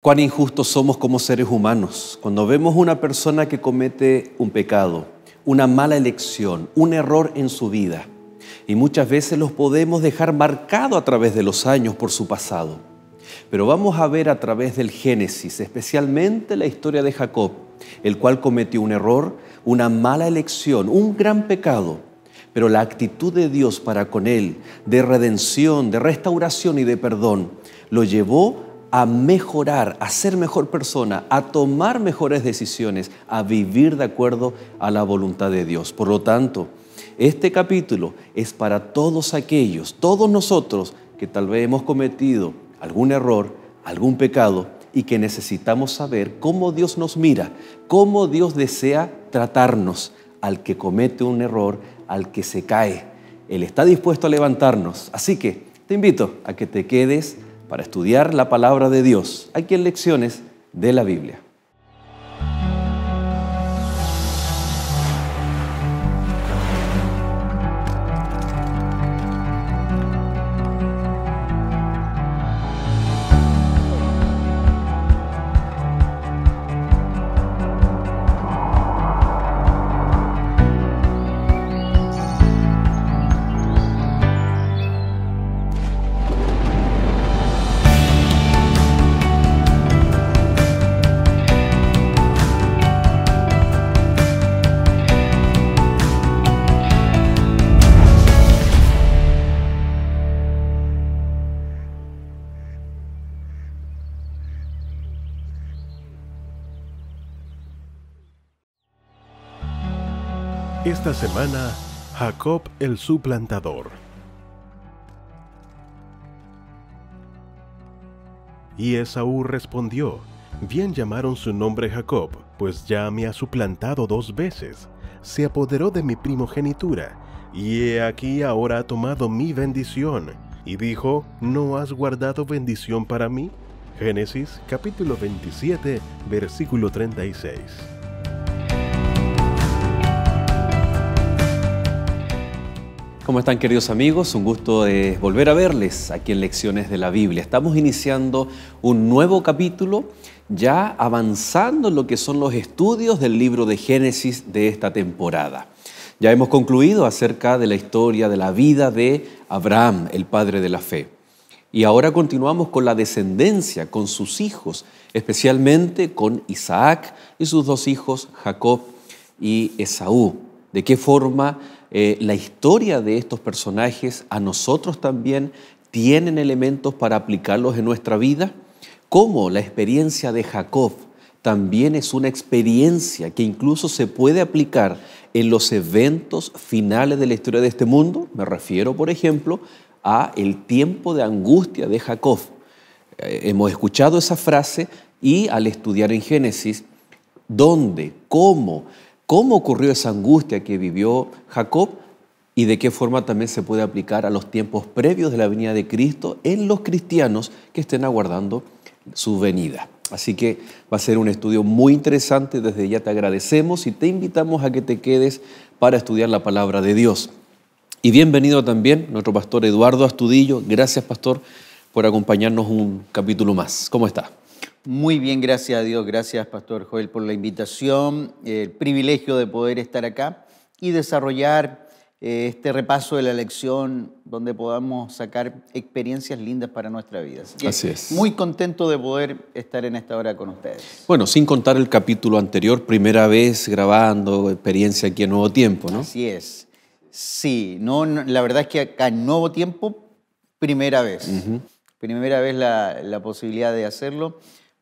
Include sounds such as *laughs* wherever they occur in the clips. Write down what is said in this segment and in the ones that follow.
Cuán injustos somos como seres humanos. Cuando vemos una persona que comete un pecado, una mala elección, un error en su vida, y muchas veces los podemos dejar marcado a través de los años por su pasado. Pero vamos a ver a través del Génesis, especialmente la historia de Jacob, el cual cometió un error, una mala elección, un gran pecado, pero la actitud de Dios para con él, de redención, de restauración y de perdón, lo llevó a mejorar, a ser mejor persona, a tomar mejores decisiones, a vivir de acuerdo a la voluntad de Dios. Por lo tanto, este capítulo es para todos aquellos, todos nosotros que tal vez hemos cometido algún error, algún pecado y que necesitamos saber cómo Dios nos mira, cómo Dios desea tratarnos al que comete un error, al que se cae. Él está dispuesto a levantarnos. Así que te invito a que te quedes para estudiar la palabra de Dios aquí en Lecciones de la Biblia. Esta semana, Jacob el suplantador. Y Esaú respondió, bien llamaron su nombre Jacob, pues ya me ha suplantado dos veces, se apoderó de mi primogenitura, y he aquí ahora ha tomado mi bendición. Y dijo, ¿no has guardado bendición para mí? Génesis capítulo 27, versículo 36. ¿Cómo están queridos amigos? Un gusto de eh, volver a verles aquí en Lecciones de la Biblia. Estamos iniciando un nuevo capítulo, ya avanzando en lo que son los estudios del libro de Génesis de esta temporada. Ya hemos concluido acerca de la historia de la vida de Abraham, el padre de la fe. Y ahora continuamos con la descendencia, con sus hijos, especialmente con Isaac y sus dos hijos, Jacob y Esaú. ¿De qué forma eh, la historia de estos personajes a nosotros también tienen elementos para aplicarlos en nuestra vida, como la experiencia de Jacob también es una experiencia que incluso se puede aplicar en los eventos finales de la historia de este mundo. Me refiero, por ejemplo, a el tiempo de angustia de Jacob. Eh, hemos escuchado esa frase y al estudiar en Génesis, dónde, cómo, cómo ocurrió esa angustia que vivió Jacob y de qué forma también se puede aplicar a los tiempos previos de la venida de Cristo en los cristianos que estén aguardando su venida. Así que va a ser un estudio muy interesante, desde ya te agradecemos y te invitamos a que te quedes para estudiar la palabra de Dios. Y bienvenido también nuestro pastor Eduardo Astudillo, gracias pastor por acompañarnos un capítulo más. ¿Cómo está? Muy bien, gracias a Dios. Gracias, Pastor Joel, por la invitación, el privilegio de poder estar acá y desarrollar eh, este repaso de la lección donde podamos sacar experiencias lindas para nuestra vida. Así, es. Muy contento de poder estar en esta hora con ustedes. Bueno, sin contar el capítulo anterior, primera vez grabando, experiencia aquí en Nuevo Tiempo, ¿no? Así es. Sí, no, la verdad es que acá en Nuevo Tiempo, primera vez. Primera vez la posibilidad de hacerlo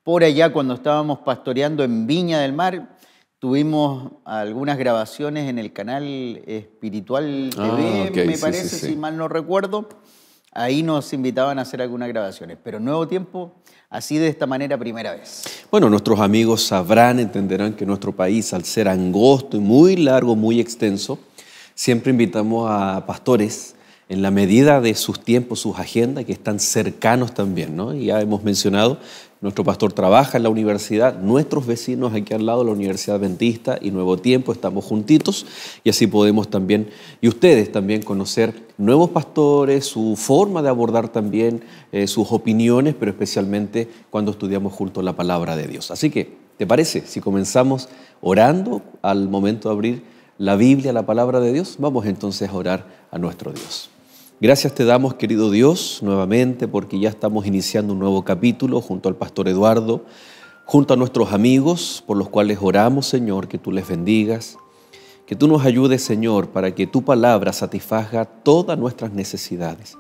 por allá cuando estábamos pastoreando en Viña del Mar. Tuvimos algunas grabaciones en el canal Espiritual ah, TV, me parece, si mal no recuerdo. Ahí nos invitaban a hacer algunas grabaciones, pero Nuevo Tiempo, así de esta manera, primera vez. Bueno, nuestros amigos sabrán, entenderán que nuestro país, al ser angosto y muy largo, muy extenso, siempre invitamos a pastores en la medida de sus tiempos, sus agendas, que están cercanos también. ¿no? ya hemos mencionado, nuestro pastor trabaja en la universidad, nuestros vecinos aquí al lado, la Universidad Adventista y Nuevo Tiempo, estamos juntitos y así podemos también, y ustedes también, conocer nuevos pastores, su forma de abordar también eh, sus opiniones, pero especialmente cuando estudiamos juntos la palabra de Dios. Así que, ¿te parece? Si comenzamos orando al momento de abrir la Biblia, la palabra de Dios, vamos entonces a orar a nuestro Dios. Gracias te damos, querido Dios, nuevamente, porque ya estamos iniciando un nuevo capítulo junto al pastor Eduardo, junto a nuestros amigos, por los cuales oramos, Señor, que tú les bendigas, que tú nos ayudes, Señor, para que tu palabra satisfaga todas nuestras necesidades,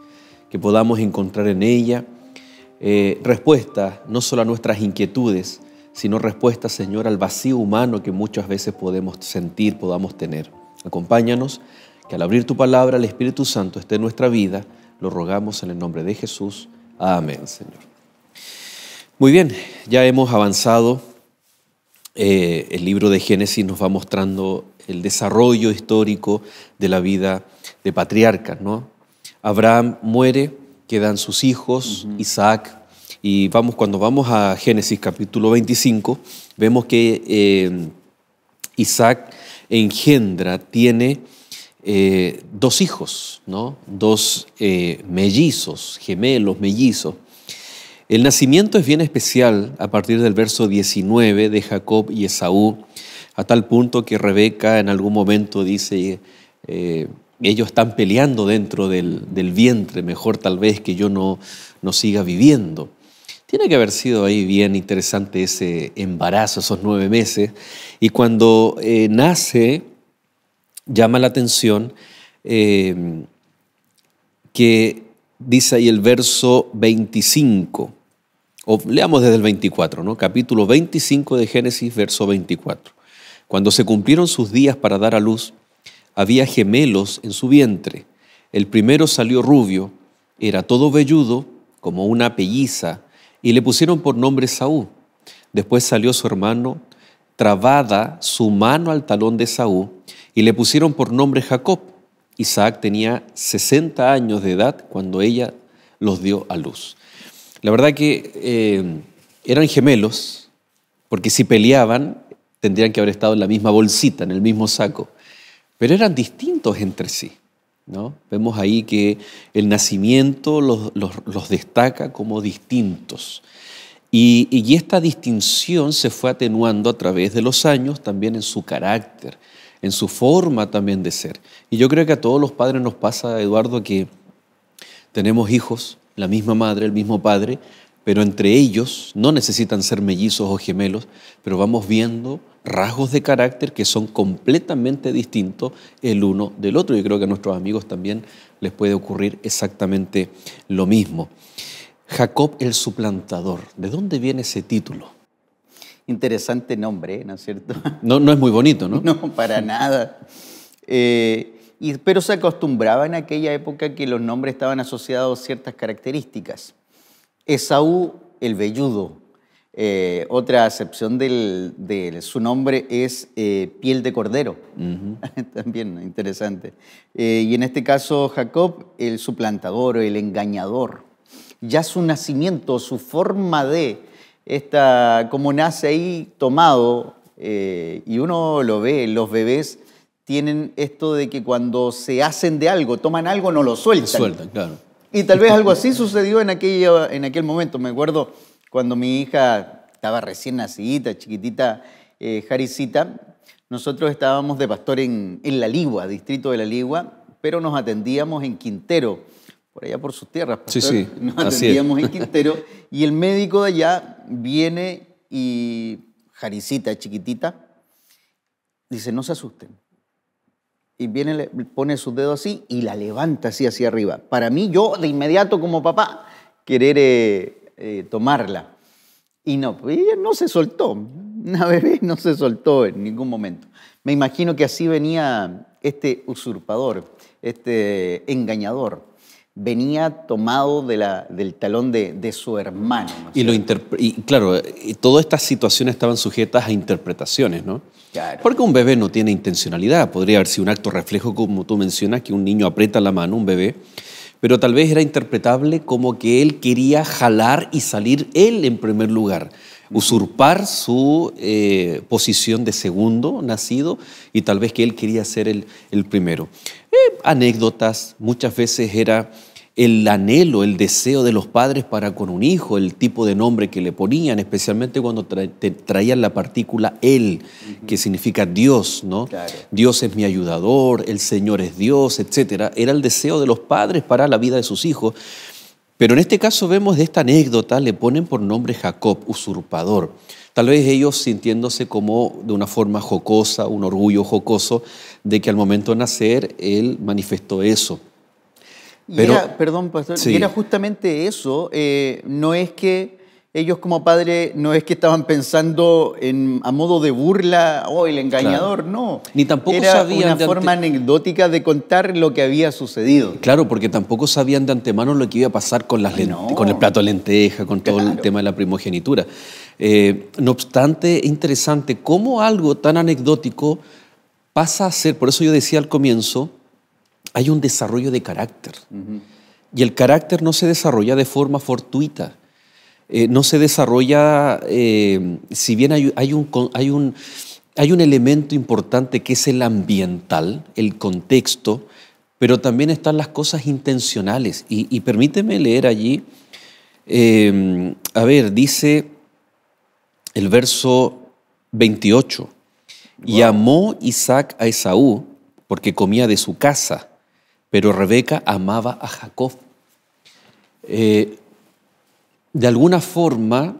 que podamos encontrar en ella eh, respuesta no solo a nuestras inquietudes, sino respuesta, Señor, al vacío humano que muchas veces podemos sentir, podamos tener. Acompáñanos que al abrir tu palabra el Espíritu Santo esté en nuestra vida, lo rogamos en el nombre de Jesús. Amén, Señor. Muy bien, ya hemos avanzado. Eh, el libro de Génesis nos va mostrando el desarrollo histórico de la vida de patriarcas. ¿no? Abraham muere, quedan sus hijos, Isaac, y vamos, cuando vamos a Génesis capítulo 25, vemos que eh, Isaac engendra, tiene eh, dos hijos, ¿no? dos eh, mellizos, gemelos, mellizos. El nacimiento es bien especial a partir del verso 19 de Jacob y Esaú, a tal punto que Rebeca en algún momento dice, eh, ellos están peleando dentro del, vientre, mejor tal vez que yo no, no siga viviendo. Tiene que haber sido ahí bien interesante ese embarazo, esos nueve meses. Y cuando nace llama la atención eh, que dice ahí el verso 25, o leamos desde el 24, ¿no? capítulo 25 de Génesis, verso 24. Cuando se cumplieron sus días para dar a luz, había gemelos en su vientre. El primero salió rubio, era todo velludo, como una pelliza, y le pusieron por nombre Saúl. Después salió su hermano, trabada su mano al talón de Saúl, y le pusieron por nombre Jacob. Isaac tenía 60 años de edad cuando ella los dio a luz. La verdad que eh, eran gemelos, porque si peleaban tendrían que haber estado en la misma bolsita, en el mismo saco, pero eran distintos entre sí. ¿no? Vemos ahí que el nacimiento los, destaca como distintos. y, esta distinción se fue atenuando a través de los años también en su carácter, en su forma también de ser. Y yo creo que a todos los padres nos pasa, Eduardo, que tenemos hijos, la misma madre, el mismo padre, pero entre ellos no necesitan ser mellizos o gemelos, pero vamos viendo rasgos de carácter que son completamente distintos el uno del otro. Y creo que a nuestros amigos también les puede ocurrir exactamente lo mismo. Jacob el suplantador, ¿de dónde viene ese título? Interesante nombre, ¿no es cierto? No, no es muy bonito, ¿no? *laughs* No, para nada. Eh, y, pero se acostumbraba en aquella época que los nombres estaban asociados a ciertas características. Esaú, el velludo. Eh, otra acepción de su nombre es eh, piel de cordero. *laughs* También interesante. y en este caso, Jacob, el suplantador, el engañador. Ya su nacimiento, su forma de esta, como nace ahí tomado eh, y uno lo ve, los bebés tienen esto de que cuando se hacen de algo, toman algo, no lo sueltan. sueltan, claro. Y tal vez algo así *laughs* sucedió en, en aquel momento. Me acuerdo cuando mi hija estaba recién nacida, chiquitita, eh, Jaricita, nosotros estábamos de pastor en, en La Ligua, distrito de La Ligua, pero nos atendíamos en Quintero por allá por sus tierras. Pues, nos atendíamos en Quintero *laughs* y el médico de allá viene y Jaricita, chiquitita, dice, no se asusten. Y viene, le pone su dedos así y la levanta así hacia arriba. Para mí, yo de inmediato como papá, querer eh, eh, tomarla. Y no, pues, no se soltó. Una bebé no se soltó en ningún momento. Me imagino que así venía este usurpador, este engañador venía tomado de la, del talón de, su hermano. Y, lo claro, todas estas situaciones estaban sujetas a interpretaciones, ¿no? Claro. Porque un bebé no tiene intencionalidad, podría haber sido un acto reflejo, como tú mencionas, que un niño aprieta la mano, un bebé, pero tal vez era interpretable como que él quería jalar y salir él en primer lugar, usurpar su eh, posición de segundo nacido y tal vez que él quería ser el, primero. Eh, anécdotas, muchas veces era el anhelo, el deseo de los padres para con un hijo, el tipo de nombre que le ponían, especialmente cuando traían la partícula él, que significa Dios, ¿no? Dios es mi ayudador, el Señor es Dios, etc. Era el deseo de los padres para la vida de sus hijos. Pero en este caso vemos de esta anécdota, le ponen por nombre Jacob, usurpador. Tal vez ellos sintiéndose como de una forma jocosa, un orgullo jocoso, de que al momento de nacer él manifestó eso. Y era, perdón, pastor, era justamente eso. Eh, no es que ellos como padres no es que estaban pensando a modo de burla o oh, el engañador, no. Ni tampoco Era una forma anecdótica de contar lo que había sucedido. Claro, porque tampoco sabían de antemano lo que iba a pasar con, las con el plato de lenteja, con todo el tema de la primogenitura. Eh, no obstante, es interesante cómo algo tan anecdótico pasa a ser, por eso yo decía al comienzo, hay un desarrollo de carácter. Y el carácter no se desarrolla de forma fortuita. Eh, no se desarrolla, eh, si bien hay, un, hay, un, hay un elemento importante que es el ambiental, el contexto, pero también están las cosas intencionales. Y, permíteme leer allí, em, a ver, dice el verso 28, Llamó Isaac a Esaú porque comía de su casa pero Rebeca amaba a Jacob. Eh, de alguna forma,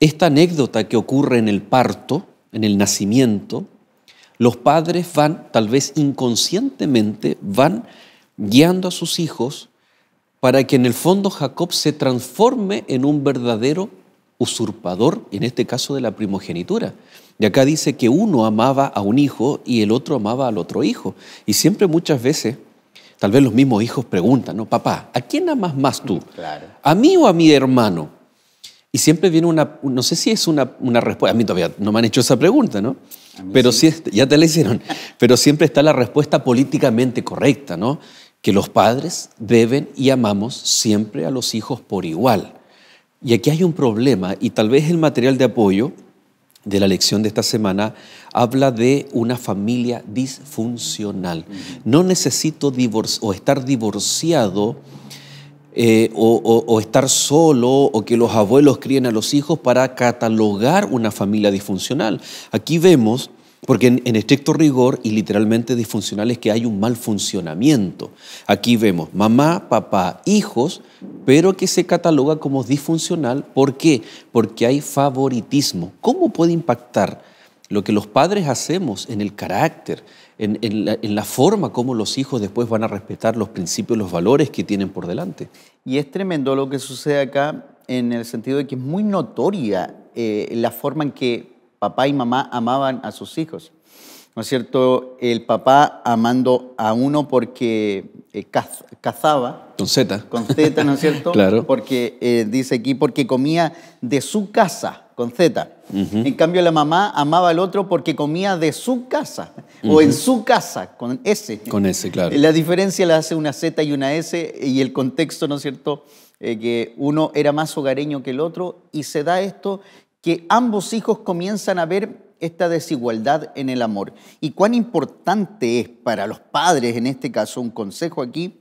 esta anécdota que ocurre en el parto, en el nacimiento, los padres van, tal vez inconscientemente, van guiando a sus hijos para que en el fondo Jacob se transforme en un verdadero usurpador, en este caso de la primogenitura. Y acá dice que uno amaba a un hijo y el otro amaba al otro hijo. Y siempre muchas veces Tal vez los mismos hijos preguntan, ¿no? Papá, ¿a quién amas más tú? ¿A mí o a mi hermano? Y siempre viene una, no sé si es una, respuesta, a mí todavía no me han hecho esa pregunta, ¿no? Pero sí. ya te la hicieron, *laughs* pero siempre está la respuesta políticamente correcta, ¿no? Que los padres deben y amamos siempre a los hijos por igual. Y aquí hay un problema, y tal vez el material de apoyo de la lección de esta semana habla de una familia disfuncional. No necesito o estar divorciado eh, o, estar solo o que los abuelos críen a los hijos para catalogar una familia disfuncional. Aquí vemos, porque en, en estricto rigor y literalmente disfuncional es que hay un mal funcionamiento. Aquí vemos mamá, papá, hijos, pero que se cataloga como disfuncional. ¿Por qué? Porque hay favoritismo. ¿Cómo puede impactar? lo que los padres hacemos en el carácter, en, la, forma como los hijos después van a respetar los principios, los valores que tienen por delante. Y es tremendo lo que sucede acá en el sentido de que es muy notoria eh, la forma en que papá y mamá amaban a sus hijos. ¿No es cierto? El papá amando a uno porque eh, cazaba. Con zeta. Con zeta, ¿no es cierto? *laughs* claro. Porque eh, dice aquí, porque comía de su casa con Z. En cambio, la mamá amaba al otro porque comía de su casa o en su casa, con S. Con S, claro. La diferencia la hace una Z y una S y el contexto, ¿no es cierto? Eh, que uno era más hogareño que el otro y se da esto que ambos hijos comienzan a ver esta desigualdad en el amor. Y cuán importante es para los padres, en este caso, un consejo aquí,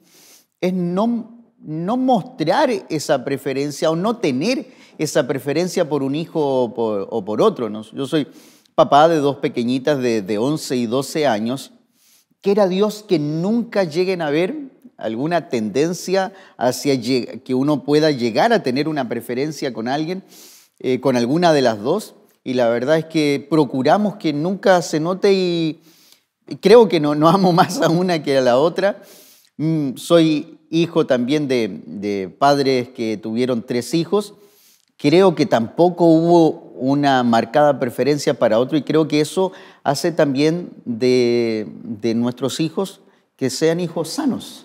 es no, no mostrar esa preferencia o no tener esa preferencia por un hijo o por, otro. Yo soy papá de dos pequeñitas de, 11 y 12 años. que era Dios que nunca lleguen a ver alguna tendencia hacia que uno pueda llegar a tener una preferencia con alguien, eh, con alguna de las dos. Y la verdad es que procuramos que nunca se note y creo que no, amo más a una que a la otra. Mm, soy hijo también de padres que tuvieron tres hijos creo que tampoco hubo una marcada preferencia para otro y creo que eso hace también de, nuestros hijos que sean hijos sanos.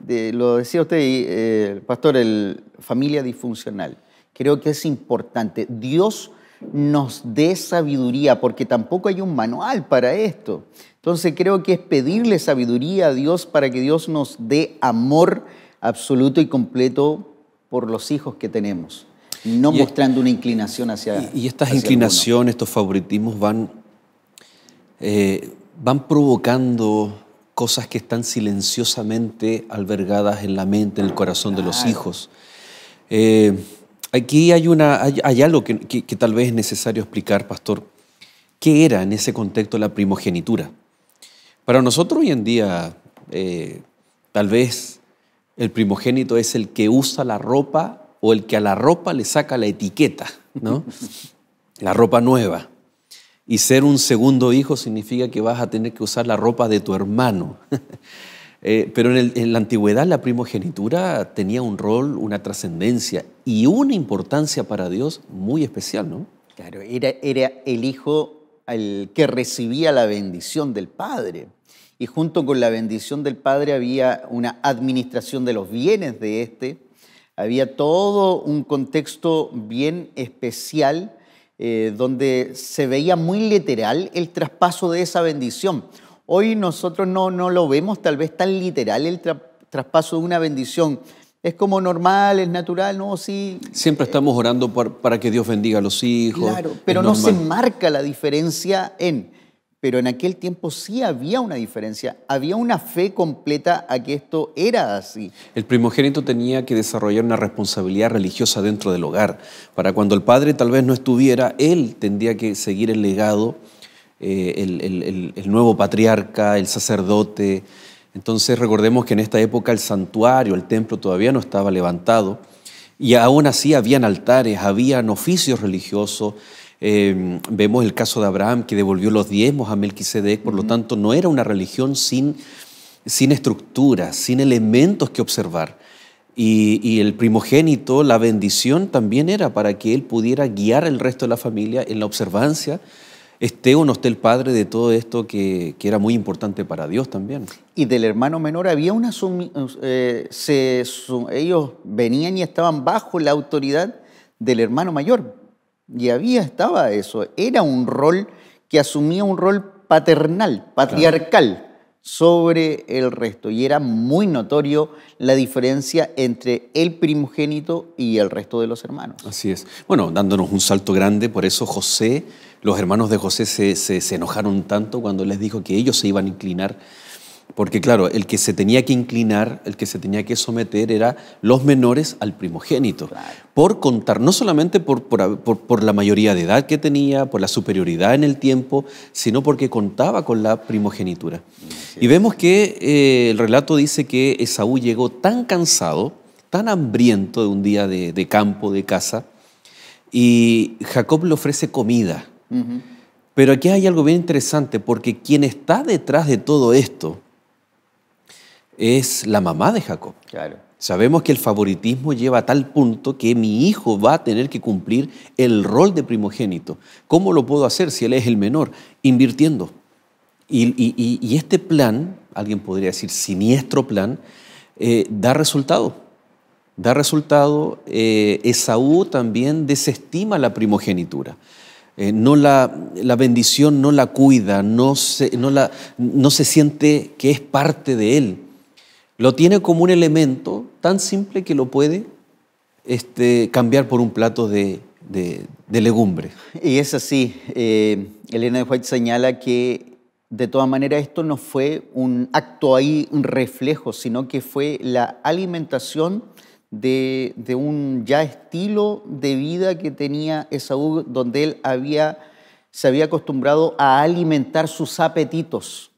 de, lo decía usted, eh, pastor, el familia disfuncional. Creo que es importante. Dios nos dé sabiduría, porque tampoco hay un manual para esto. Entonces creo que es pedirle sabiduría a Dios para que Dios nos dé amor absoluto y completo por los hijos que tenemos no e- mostrando una inclinación hacia... Y, y estas inclinaciones, estos favoritismos van, eh, van provocando cosas que están silenciosamente albergadas en la mente, en el corazón de los hijos. Eh, aquí hay, una, hay, algo que, tal vez es necesario explicar, pastor. ¿Qué era en ese contexto la primogenitura? Para nosotros hoy en día, eh, tal vez el primogénito es el que usa la ropa o el que a la ropa le saca la etiqueta, ¿no? la ropa nueva. Y ser un segundo hijo significa que vas a tener que usar la ropa de tu hermano. *laughs* Eh, pero en, la antigüedad la primogenitura tenía un rol, una trascendencia y una importancia para Dios muy especial, ¿no? Claro, era, era el hijo el que recibía la bendición del Padre. Y junto con la bendición del Padre había una administración de los bienes de éste había todo un contexto bien especial eh, donde se veía muy literal el traspaso de esa bendición. Hoy nosotros no, no lo vemos tal vez tan literal el traspaso de una bendición. Es como normal, es natural, ¿no? Sí. Siempre estamos orando para que Dios bendiga a los hijos. Claro, pero no se marca la diferencia en pero en aquel tiempo sí había una diferencia, había una fe completa a que esto era así. El primogénito tenía que desarrollar una responsabilidad religiosa dentro del hogar. Para cuando el padre tal vez no estuviera, él tendría que seguir el legado, eh, el, el, nuevo patriarca, el sacerdote. Entonces recordemos que en esta época el santuario, el templo todavía no estaba levantado y aún así habían altares, habían oficios religiosos Em, vemos el caso de Abraham que devolvió los diezmos a Melquisedec, por lo tanto no era una religión sin, sin estructura, sin elementos que observar. Y, el primogénito, la bendición también era para que él pudiera guiar el resto de la familia en la observancia, esté o no esté el padre de todo esto que, era muy importante para Dios también. Y del hermano menor había una... Eh, ellos venían y estaban bajo la autoridad del hermano mayor. Y había, estaba eso. Era un rol que asumía un rol paternal, patriarcal, sobre el resto. Y era muy notorio la diferencia entre el primogénito y el resto de los hermanos. Así es. Bueno, dándonos un salto grande, por eso José, los hermanos de José se enojaron tanto cuando les dijo que ellos se iban a inclinar porque claro, el que se tenía que inclinar, el que se tenía que someter era los menores al primogénito. Por contar, no solamente por, la mayoría de edad que tenía, por la superioridad en el tiempo, sino porque contaba con la primogenitura. Y vemos que eh, el relato dice que Esaú llegó tan cansado, tan hambriento de un día de, campo, de casa, y Jacob le ofrece comida. Pero aquí hay algo bien interesante, porque quien está detrás de todo esto, es la mamá de Jacob. Sabemos que el favoritismo lleva a tal punto que mi hijo va a tener que cumplir el rol de primogénito. ¿Cómo lo puedo hacer si él es el menor? Invirtiendo. Y, este plan, alguien podría decir siniestro plan, eh, da resultado. Da resultado. Eh, Esaú también desestima la primogenitura. Eh, no la, bendición no la cuida, no se siente que es parte de él. Lo tiene como un elemento tan simple que lo puede este, cambiar por un plato de, de, legumbre. Y es así. Eh, Elena de White señala que de todas maneras esto no fue un acto ahí, un reflejo, sino que fue la alimentación de, un ya estilo de vida que tenía Esaú, donde él había, se había acostumbrado a alimentar sus apetitos.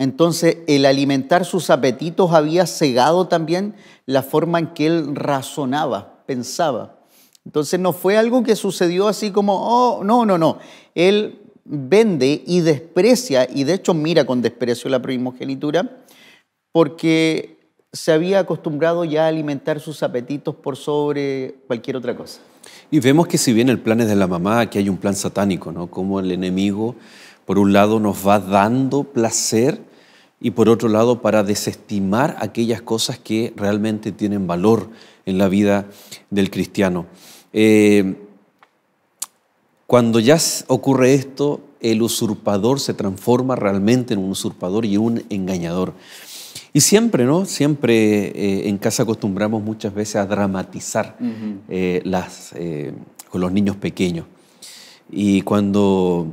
Entonces, el alimentar sus apetitos había cegado también la forma en que él razonaba, pensaba. Entonces, no fue algo que sucedió así como, oh, no, no, no. Él vende y desprecia, y de hecho mira con desprecio la primogenitura, porque se había acostumbrado ya a alimentar sus apetitos por sobre cualquier otra cosa. Y vemos que si bien el plan es de la mamá, aquí hay un plan satánico, ¿no? Como el enemigo, por un lado, nos va dando placer y por otro lado para desestimar aquellas cosas que realmente tienen valor en la vida del cristiano. Eh, cuando ya ocurre esto, el usurpador se transforma realmente en un usurpador y un engañador. Y siempre, ¿no? Siempre eh, en casa acostumbramos muchas veces a dramatizar eh, las, con los niños pequeños. Y cuando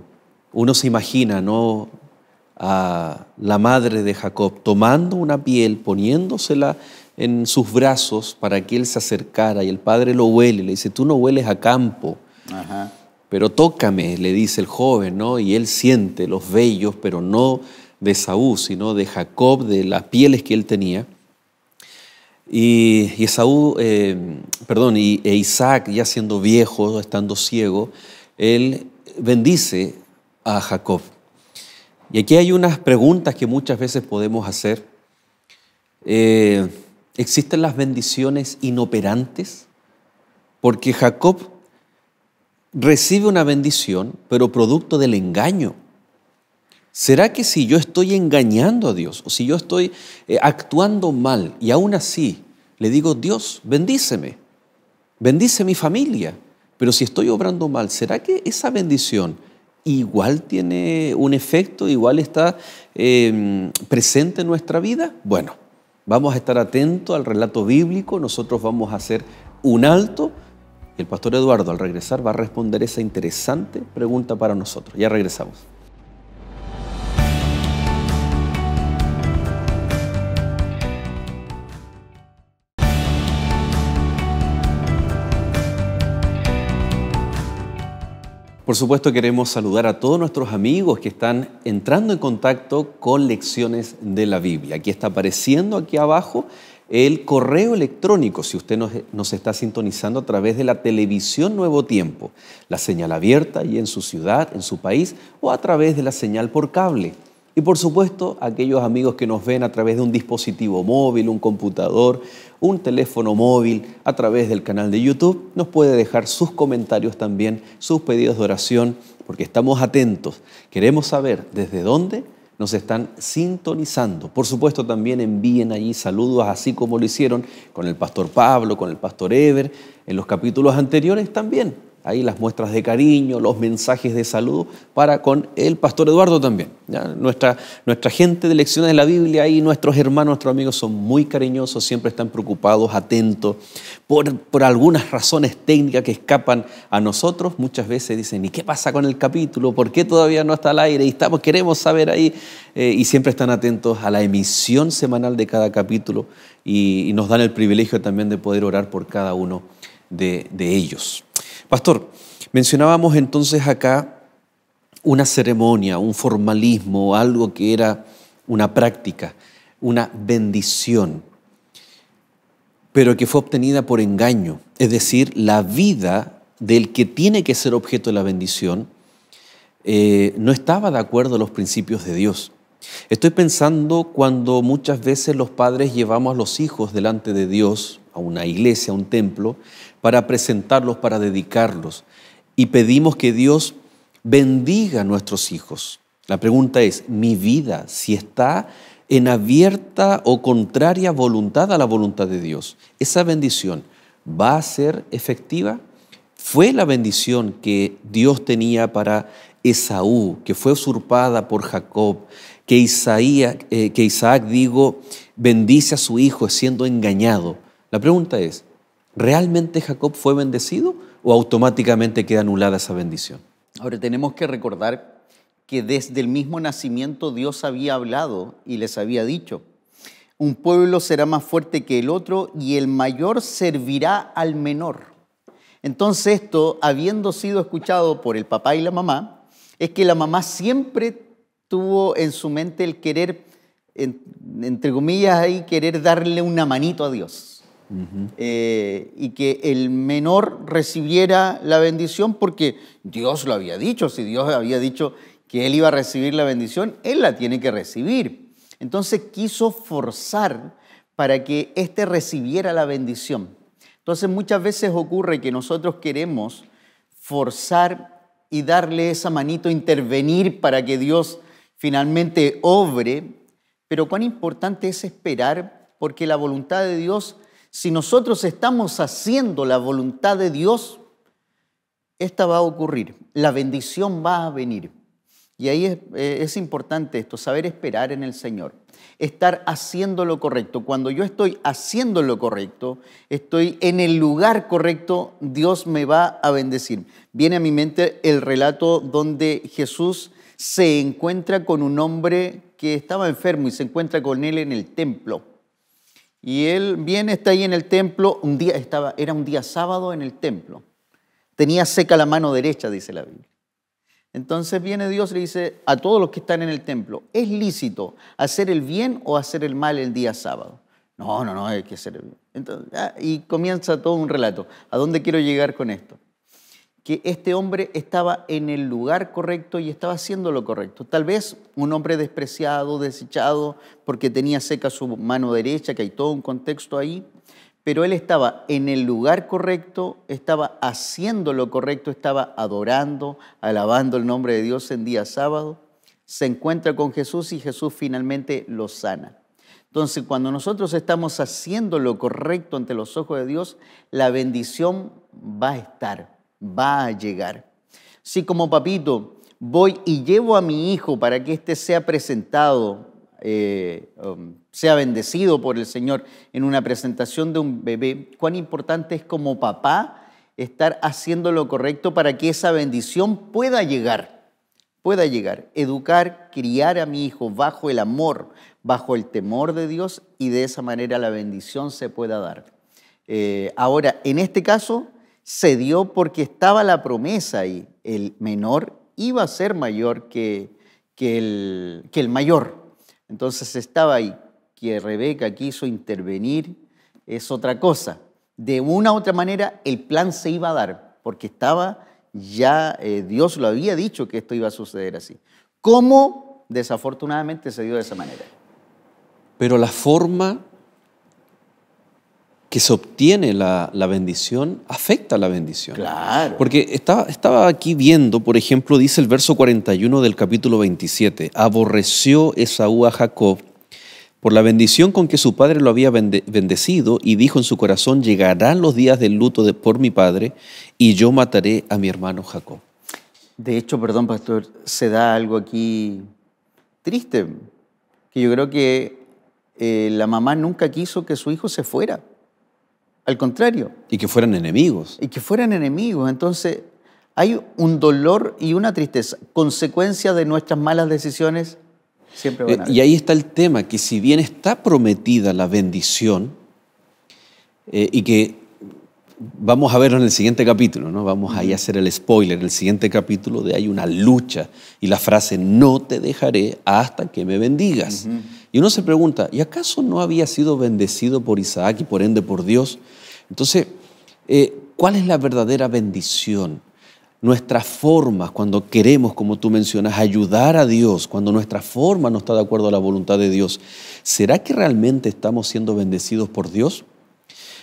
uno se imagina, ¿no? a la madre de Jacob, tomando una piel, poniéndosela en sus brazos para que él se acercara y el padre lo huele, le dice, tú no hueles a campo, pero tócame, le dice el joven, Y él siente los vellos, pero no de Saúl, sino de Jacob, de las pieles que él tenía. Y, y Esaú, em, perdón, y, e Isaac, ya siendo viejo, estando ciego, él bendice a Jacob. Y aquí hay unas preguntas que muchas veces podemos hacer. Eh, ¿Existen las bendiciones inoperantes? Porque Jacob recibe una bendición, pero producto del engaño. ¿Será que si yo estoy engañando a Dios o si yo estoy eh, actuando mal y aún así le digo, Dios, bendíceme, bendice mi familia, pero si estoy obrando mal, ¿será que esa bendición igual tiene un efecto, igual está em, presente en nuestra vida? Bueno, vamos a estar atentos al relato bíblico, nosotros vamos a hacer un alto el pastor Eduardo al regresar va a responder esa interesante pregunta para nosotros. Ya regresamos. Por supuesto queremos saludar a todos nuestros amigos que están entrando en contacto con lecciones de la Biblia. Aquí está apareciendo aquí abajo el correo electrónico, si usted nos, nos, está sintonizando a través de la televisión Nuevo Tiempo, la señal abierta y en su ciudad, en su país, o a través de la señal por cable, y por supuesto, aquellos amigos que nos ven a través de un dispositivo móvil, un computador, un teléfono móvil, a través del canal de YouTube, nos puede dejar sus comentarios también, sus pedidos de oración, porque estamos atentos. Queremos saber desde dónde nos están sintonizando. Por supuesto, también envíen allí saludos, así como lo hicieron con el pastor Pablo, con el pastor Ever, en los capítulos anteriores también ahí las muestras de cariño, los mensajes de saludo para con el pastor Eduardo también. Nuestra, nuestra gente de lecciones de la Biblia y nuestros hermanos, nuestros amigos son muy cariñosos, siempre están preocupados, atentos, por, por algunas razones técnicas que escapan a nosotros. Muchas veces dicen, ¿y qué pasa con el capítulo? ¿Por qué todavía no está al aire? Y estamos, queremos saber ahí. Eh, y siempre están atentos a la emisión semanal de cada capítulo y, y nos dan el privilegio también de poder orar por cada uno de, ellos. Pastor, mencionábamos entonces acá una ceremonia, un formalismo, algo que era una práctica, una bendición, pero que fue obtenida por engaño. Es decir, la vida del que tiene que ser objeto de la bendición eh, no estaba de acuerdo a los principios de Dios. Estoy pensando cuando muchas veces los padres llevamos a los hijos delante de Dios, a una iglesia, a un templo, para presentarlos, para dedicarlos. Y pedimos que Dios bendiga a nuestros hijos. La pregunta es, mi vida, si está en abierta o contraria voluntad a la voluntad de Dios, ¿esa bendición va a ser efectiva? ¿Fue la bendición que Dios tenía para Esaú, que fue usurpada por Jacob, que, Isaías, eh, que Isaac, digo, bendice a su hijo siendo engañado? La pregunta es, ¿realmente Jacob fue bendecido o automáticamente queda anulada esa bendición? Ahora tenemos que recordar que desde el mismo nacimiento Dios había hablado y les había dicho, un pueblo será más fuerte que el otro y el mayor servirá al menor. Entonces esto, habiendo sido escuchado por el papá y la mamá, es que la mamá siempre tuvo en su mente el querer, entre comillas ahí, querer darle una manito a Dios eh, y que el menor recibiera la bendición porque Dios lo había dicho, si Dios había dicho que él iba a recibir la bendición, él la tiene que recibir. Entonces quiso forzar para que éste recibiera la bendición. Entonces muchas veces ocurre que nosotros queremos forzar y darle esa manito, intervenir para que Dios finalmente obre, pero cuán importante es esperar porque la voluntad de Dios si nosotros estamos haciendo la voluntad de Dios, esta va a ocurrir, la bendición va a venir. Y ahí eh, es, importante esto, saber esperar en el Señor, estar haciendo lo correcto. Cuando yo estoy haciendo lo correcto, estoy en el lugar correcto, Dios me va a bendecir. Viene a mi mente el relato donde Jesús se encuentra con un hombre que estaba enfermo y se encuentra con él en el templo. Y él viene, está ahí en el templo, un día estaba, era un día sábado en el templo. Tenía seca la mano derecha, dice la Biblia. Entonces viene Dios y le dice a todos los que están en el templo, ¿es lícito hacer el bien o hacer el mal el día sábado? No, no, no, hay que hacer el bien. Ah, y comienza todo un relato. ¿A dónde quiero llegar con esto? que este hombre estaba en el lugar correcto y estaba haciendo lo correcto. Tal vez un hombre despreciado, desechado, porque tenía seca su mano derecha, que hay todo un contexto ahí, pero él estaba en el lugar correcto, estaba haciendo lo correcto, estaba adorando, alabando el nombre de Dios en día sábado, se encuentra con Jesús y Jesús finalmente lo sana. Entonces, cuando nosotros estamos haciendo lo correcto ante los ojos de Dios, la bendición va a estar va a llegar. Si como papito voy y llevo a mi hijo para que éste sea presentado, eh, um, sea bendecido por el Señor en una presentación de un bebé, cuán importante es como papá estar haciendo lo correcto para que esa bendición pueda llegar, pueda llegar. Educar, criar a mi hijo bajo el amor, bajo el temor de Dios y de esa manera la bendición se pueda dar. Eh, ahora, en este caso, se dio porque estaba la promesa y El menor iba a ser mayor que, que, el, que el mayor. Entonces estaba ahí. Que Rebeca quiso intervenir es otra cosa. De una u otra manera el plan se iba a dar, porque estaba ya, eh, Dios lo había dicho que esto iba a suceder así. ¿Cómo desafortunadamente se dio de esa manera? Pero la forma que se obtiene la, bendición afecta la bendición. Claro. Porque estaba, estaba aquí viendo, por ejemplo, dice el verso 41 del capítulo 27, aborreció Esaú a Jacob por la bendición con que su padre lo había bendecido y dijo en su corazón, llegarán los días del luto de, por mi padre y yo mataré a mi hermano Jacob. De hecho, perdón, pastor, se da algo aquí triste, que yo creo que eh, la mamá nunca quiso que su hijo se fuera. Al contrario. Y que fueran enemigos. Y que fueran enemigos. Entonces, hay un dolor y una tristeza, consecuencia de nuestras malas decisiones. Siempre van a eh, Y ahí está el tema, que si bien está prometida la bendición, eh, y que vamos a verlo en el siguiente capítulo, ¿no? Vamos a hacer el spoiler. En el siguiente capítulo de hay una lucha y la frase no te dejaré hasta que me bendigas. Y uno se pregunta, ¿y acaso no había sido bendecido por Isaac y por ende por Dios? Entonces, eh, ¿cuál es la verdadera bendición? Nuestras formas, cuando queremos, como tú mencionas, ayudar a Dios, cuando nuestra forma no está de acuerdo a la voluntad de Dios, ¿será que realmente estamos siendo bendecidos por Dios?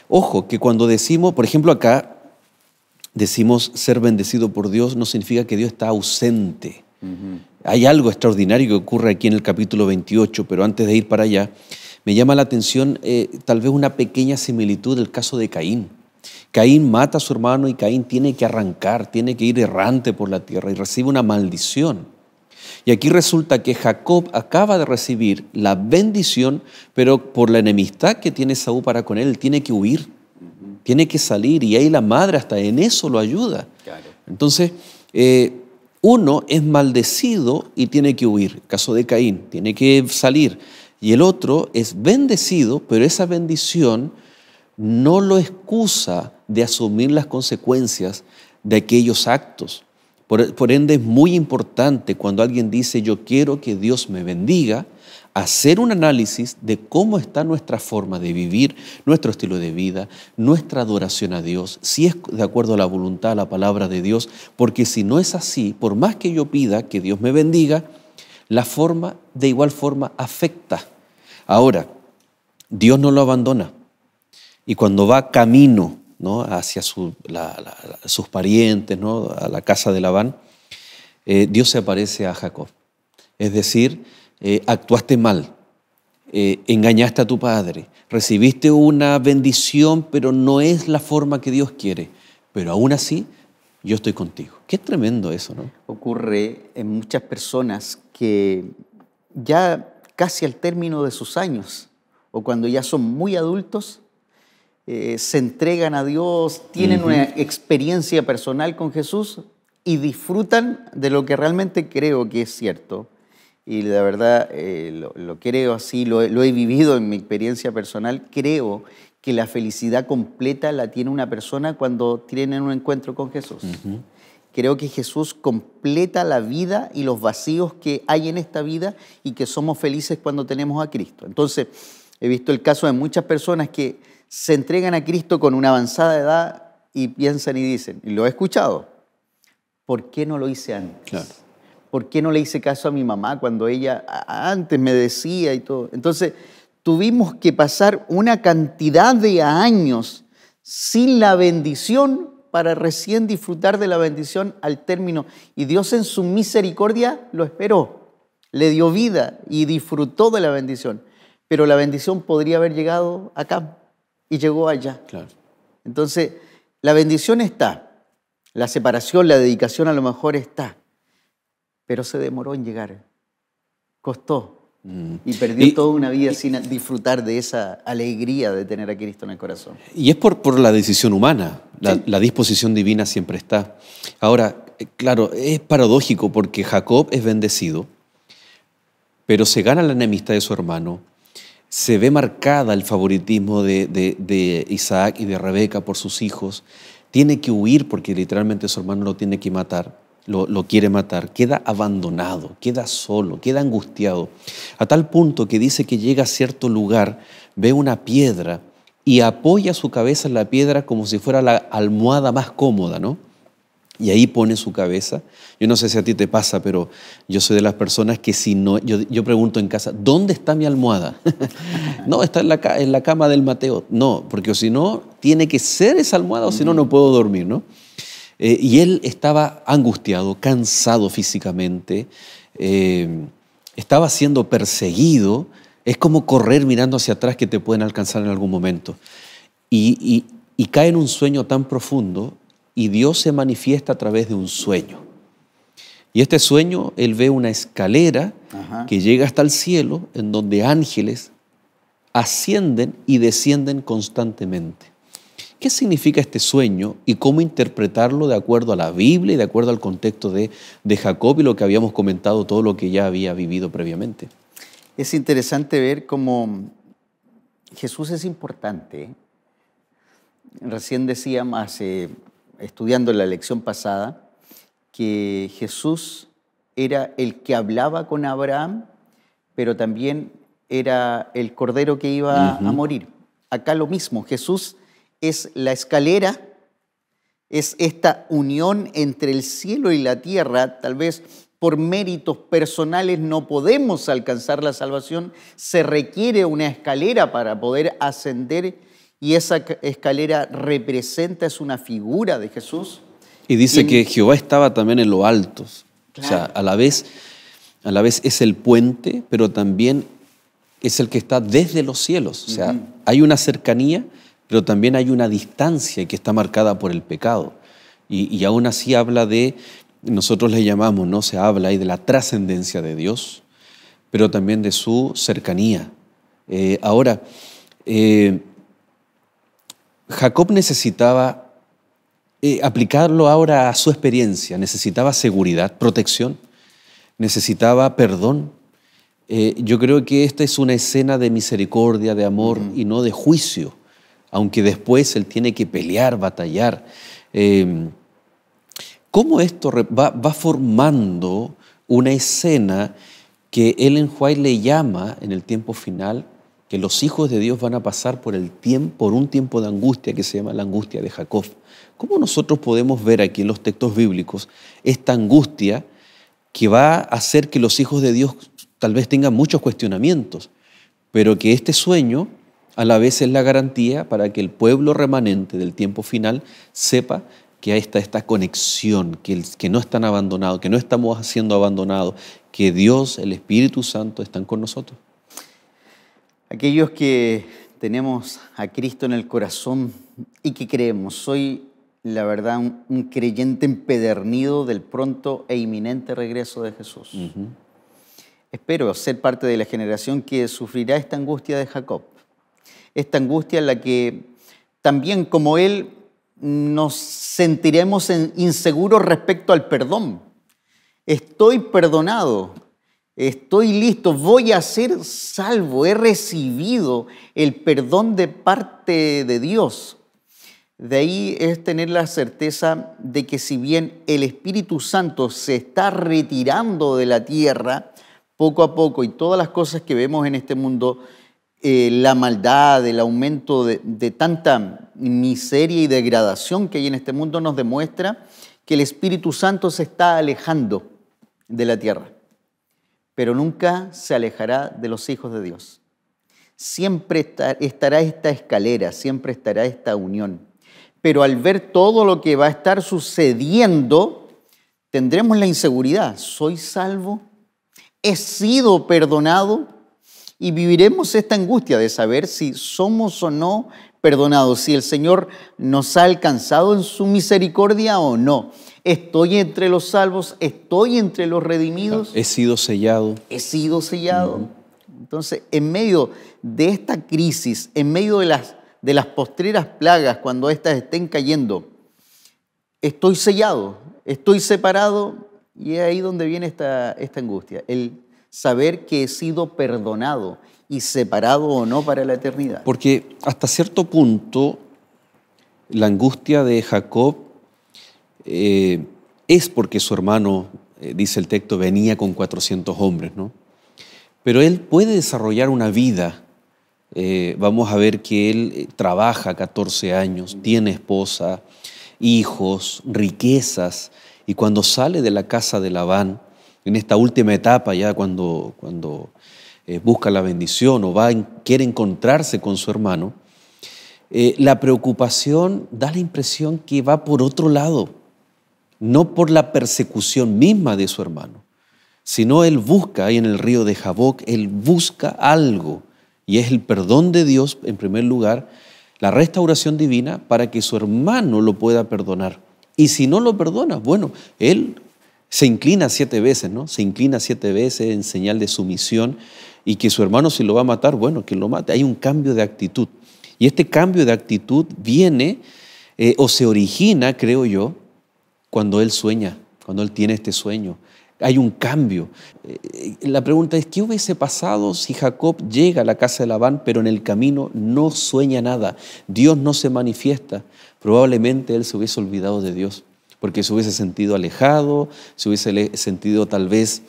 Ojo, que cuando decimos, por ejemplo, acá decimos ser bendecido por Dios, no significa que Dios está ausente. Hay algo extraordinario que ocurre aquí en el capítulo 28, pero antes de ir para allá, me llama la atención eh, tal vez una pequeña similitud del caso de Caín. Caín mata a su hermano y Caín tiene que arrancar, tiene que ir errante por la tierra y recibe una maldición. Y aquí resulta que Jacob acaba de recibir la bendición, pero por la enemistad que tiene Saúl para con él, tiene que huir, tiene que salir y ahí la madre hasta en eso lo ayuda. Entonces, eh, uno es maldecido y tiene que huir, caso de Caín, tiene que salir y el otro es bendecido, pero esa bendición no lo excusa de asumir las consecuencias de aquellos actos. Por, ende es muy importante cuando alguien dice yo quiero que Dios me bendiga, hacer un análisis de cómo está nuestra forma de vivir, nuestro estilo de vida, nuestra adoración a Dios, si es de acuerdo a la voluntad, a la palabra de Dios, porque si no es así, por más que yo pida que Dios me bendiga, la forma de igual forma afecta Ahora, Dios no lo abandona. Y cuando va camino ¿no? hacia sus parientes, a la casa de Labán, eh, Dios se aparece a Jacob. Es decir, eh, actuaste mal, eh, engañaste a tu padre, recibiste una bendición, pero no es la forma que Dios quiere. Pero aún así, yo estoy contigo. Qué tremendo eso, ¿no? Ocurre en muchas personas que ya casi al término de sus años o cuando ya son muy adultos, eh, se entregan a Dios, tienen una experiencia personal con Jesús y disfrutan de lo que realmente creo que es cierto. Y la verdad, eh, lo, creo así, lo, he vivido en mi experiencia personal, creo que la felicidad completa la tiene una persona cuando tienen un encuentro con Jesús. Creo que Jesús completa la vida y los vacíos que hay en esta vida y que somos felices cuando tenemos a Cristo. Entonces, he visto el caso de muchas personas que se entregan a Cristo con una avanzada edad y piensan y dicen, y lo he escuchado, ¿por qué no lo hice antes? ¿Por qué no le hice caso a mi mamá cuando ella antes me decía y todo? Entonces, tuvimos que pasar una cantidad de años sin la bendición para recién disfrutar de la bendición al término. Y Dios en su misericordia lo esperó, le dio vida y disfrutó de la bendición. Pero la bendición podría haber llegado acá y llegó allá. Claro. Entonces, la bendición está, la separación, la dedicación a lo mejor está, pero se demoró en llegar, costó, y perdió toda una vida sin disfrutar de esa alegría de tener a Cristo en el corazón. Y es por, por la decisión humana, la, disposición divina siempre está. Ahora, eh, claro, es paradójico porque Jacob es bendecido, pero se gana la enemistad de su hermano, se ve marcada el favoritismo de Isaac y de Rebeca por sus hijos, tiene que huir porque literalmente su hermano lo tiene que matar lo, quiere matar, queda abandonado, queda solo, queda angustiado, a tal punto que dice que llega a cierto lugar, ve una piedra y apoya su cabeza en la piedra como si fuera la almohada más cómoda, ¿no? Y ahí pone su cabeza. Yo no sé si a ti te pasa, pero yo soy de las personas que si no, yo, pregunto en casa, ¿dónde está mi almohada? *laughs* no, está en la, en la, cama del Mateo. No, porque si no, tiene que ser esa almohada o si no, no puedo dormir, ¿no? Eh, y él estaba angustiado, cansado físicamente, eh, estaba siendo perseguido. Es como correr mirando hacia atrás que te pueden alcanzar en algún momento. Y, cae en un sueño tan profundo y Dios se manifiesta a través de un sueño. Y este sueño, él ve una escalera que llega hasta el cielo, en donde ángeles ascienden y descienden constantemente. ¿Qué significa este sueño y cómo interpretarlo de acuerdo a la Biblia y de acuerdo al contexto de, de Jacob y lo que habíamos comentado, todo lo que ya había vivido previamente? Es interesante ver cómo Jesús es importante. Recién decíamos, estudiando la lección pasada, que Jesús era el que hablaba con Abraham, pero también era el cordero que iba a morir. Acá lo mismo, Jesús es la escalera, es esta unión entre el cielo y la tierra, tal vez por méritos personales no podemos alcanzar la salvación, se requiere una escalera para poder ascender y esa escalera representa, es una figura de Jesús. Y dice que Jehová estaba también en lo altos, o sea, a la, vez, a la vez es el puente, pero también es el que está desde los cielos, o sea, hay una cercanía pero también hay una distancia que está marcada por el pecado. Y, aún así habla de, nosotros le llamamos, ¿no? Se habla ahí de la trascendencia de Dios, pero también de su cercanía. Eh, ahora, eh, Jacob necesitaba eh, aplicarlo ahora a su experiencia, necesitaba seguridad, protección, necesitaba perdón. yo creo que esta es una escena de misericordia, de amor y no de juicio aunque después él tiene que pelear, batallar. Em, ¿Cómo esto va, formando una escena que Ellen White le llama en el tiempo final que los hijos de Dios van a pasar por, el tiempo, por un tiempo de angustia que se llama la angustia de Jacob? ¿Cómo nosotros podemos ver aquí en los textos bíblicos esta angustia que va a hacer que los hijos de Dios tal vez tengan muchos cuestionamientos, pero que este sueño a la vez es la garantía para que el pueblo remanente del tiempo final sepa que hay está esta conexión, que, no están abandonados, que no estamos siendo abandonados, que Dios, el Espíritu Santo están con nosotros. Aquellos que tenemos a Cristo en el corazón y que creemos, soy la verdad un, creyente empedernido del pronto e inminente regreso de Jesús. Espero ser parte de la generación que sufrirá esta angustia de Jacob esta angustia en la que también como Él nos sentiremos inseguros respecto al perdón. Estoy perdonado, estoy listo, voy a ser salvo, he recibido el perdón de parte de Dios. De ahí es tener la certeza de que si bien el Espíritu Santo se está retirando de la tierra poco a poco y todas las cosas que vemos en este mundo, eh, la maldad, el aumento de, de tanta miseria y degradación que hay en este mundo nos demuestra que el Espíritu Santo se está alejando de la tierra, pero nunca se alejará de los hijos de Dios. Siempre estará esta escalera, siempre estará esta unión. Pero al ver todo lo que va a estar sucediendo, tendremos la inseguridad. ¿Soy salvo? ¿He sido perdonado? y viviremos esta angustia de saber si somos o no perdonados, si el Señor nos ha alcanzado en su misericordia o no. Estoy entre los salvos, estoy entre los redimidos. He sido sellado. He sido sellado. Entonces, en medio de esta crisis, en medio de las, de las postreras plagas, cuando estas estén cayendo, estoy sellado, estoy separado y es ahí donde viene esta, esta angustia, el saber que he sido perdonado y separado o no para la eternidad. Porque hasta cierto punto la angustia de Jacob eh, es porque su hermano, eh, dice el texto, venía con 400 hombres, ¿no? Pero él puede desarrollar una vida. Eh, vamos a ver que él trabaja 14 años, tiene esposa, hijos, riquezas, y cuando sale de la casa de Labán, en esta última etapa, ya cuando, cuando eh, busca la bendición o va, quiere encontrarse con su hermano, eh, la preocupación da la impresión que va por otro lado, no por la persecución misma de su hermano, sino él busca, ahí en el río de Jaboc, él busca algo, y es el perdón de Dios en primer lugar, la restauración divina para que su hermano lo pueda perdonar. Y si no lo perdona, bueno, él se inclina siete veces, ¿no? Se inclina siete veces en señal de sumisión y que su hermano si lo va a matar, bueno, que lo mate. Hay un cambio de actitud. Y este cambio de actitud viene eh, o se origina, creo yo, cuando él sueña, cuando él tiene este sueño. Hay un cambio. Eh, la pregunta es, ¿qué hubiese pasado si Jacob llega a la casa de Labán, pero en el camino no sueña nada? Dios no se manifiesta. Probablemente él se hubiese olvidado de Dios porque se hubiese sentido alejado, se hubiese sentido tal vez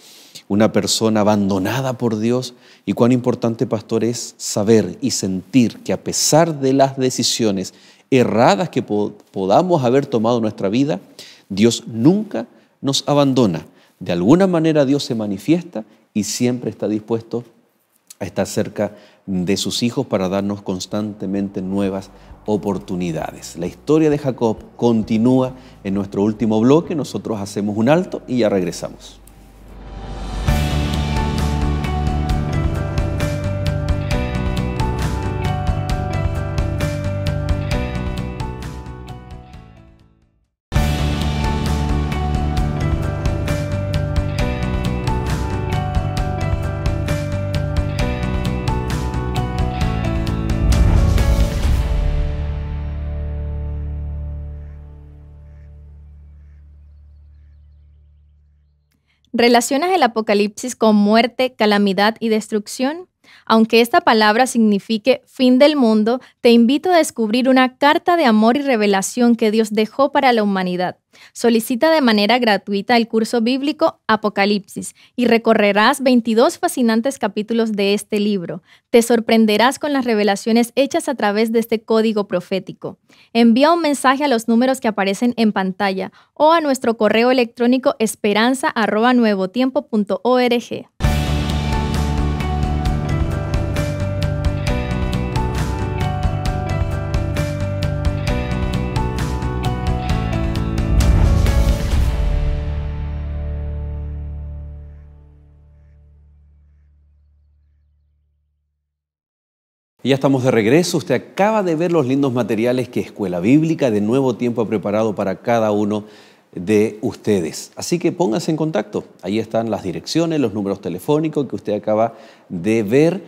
una persona abandonada por Dios. Y cuán importante, pastor, es saber y sentir que a pesar de las decisiones erradas que podamos haber tomado en nuestra vida, Dios nunca nos abandona. De alguna manera Dios se manifiesta y siempre está dispuesto a estar cerca de sus hijos para darnos constantemente nuevas oportunidades. La historia de Jacob continúa en nuestro último bloque. Nosotros hacemos un alto y ya regresamos. ¿Relacionas el Apocalipsis con muerte, calamidad y destrucción? Aunque esta palabra signifique fin del mundo, te invito a descubrir una carta de amor y revelación que Dios dejó para la humanidad. Solicita de manera gratuita el curso bíblico Apocalipsis y recorrerás 22 fascinantes capítulos de este libro. Te sorprenderás con las revelaciones hechas a través de este código profético. Envía un mensaje a los números que aparecen en pantalla o a nuestro correo electrónico esperanza.nuevotiempo.org. ya estamos de regreso. Usted acaba de ver los lindos materiales que Escuela Bíblica de Nuevo Tiempo ha preparado para cada uno de ustedes. Así que póngase en contacto. Ahí están las direcciones, los números telefónicos que usted acaba de ver.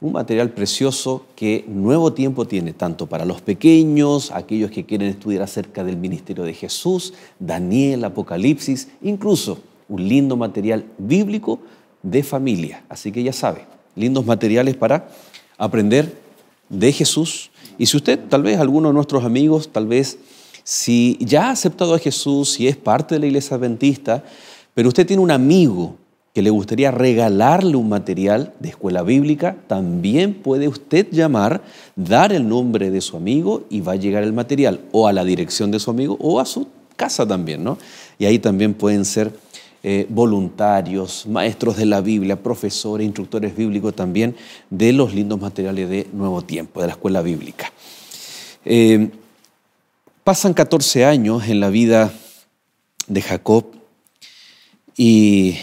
Un material precioso que Nuevo Tiempo tiene, tanto para los pequeños, aquellos que quieren estudiar acerca del ministerio de Jesús, Daniel, Apocalipsis, incluso un lindo material bíblico de familia. Así que ya sabe, lindos materiales para aprender de Jesús. Y si usted, tal vez alguno de nuestros amigos, tal vez si ya ha aceptado a Jesús, si es parte de la iglesia adventista, pero usted tiene un amigo que le gustaría regalarle un material de escuela bíblica, también puede usted llamar, dar el nombre de su amigo y va a llegar el material o a la dirección de su amigo o a su casa también, ¿no? Y ahí también pueden ser eh, voluntarios, maestros de la Biblia, profesores, instructores bíblicos también de los lindos materiales de Nuevo Tiempo, de la escuela bíblica. Eh, pasan 14 años en la vida de Jacob y,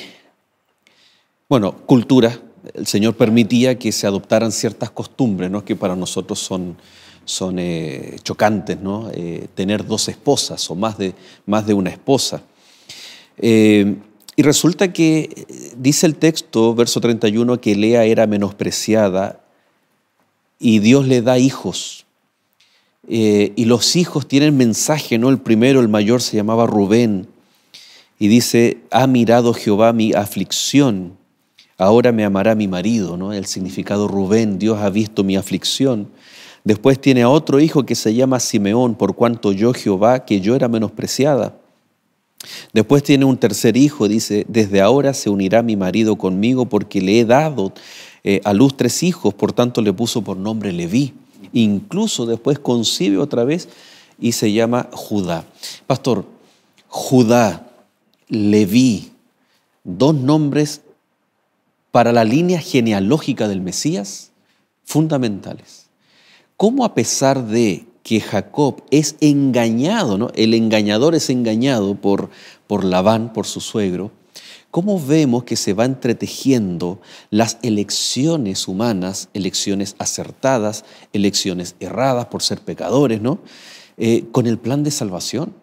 bueno, cultura. El Señor permitía que se adoptaran ciertas costumbres ¿no? que para nosotros son, son eh, chocantes, ¿no? tener dos esposas o más de, más de una esposa. Eh, y resulta que eh, dice el texto, verso 31, que Lea era menospreciada y Dios le da hijos. Eh, y los hijos tienen mensaje, ¿no? El primero, el mayor, se llamaba Rubén. Y dice, ha mirado Jehová mi aflicción, ahora me amará mi marido, ¿no? El significado Rubén, Dios ha visto mi aflicción. Después tiene a otro hijo que se llama Simeón, por cuanto yo Jehová, que yo era menospreciada. Después tiene un tercer hijo, dice, desde ahora se unirá mi marido conmigo porque le he dado eh, a luz tres hijos, por tanto le puso por nombre Leví. Incluso después concibe otra vez y se llama Judá. Pastor, Judá, Leví, dos nombres para la línea genealógica del Mesías fundamentales. ¿Cómo a pesar de que Jacob es engañado, ¿no? el engañador es engañado por, por Labán, por su suegro, ¿cómo vemos que se van entretejiendo las elecciones humanas, elecciones acertadas, elecciones erradas por ser pecadores, ¿no? Eh, con el plan de salvación,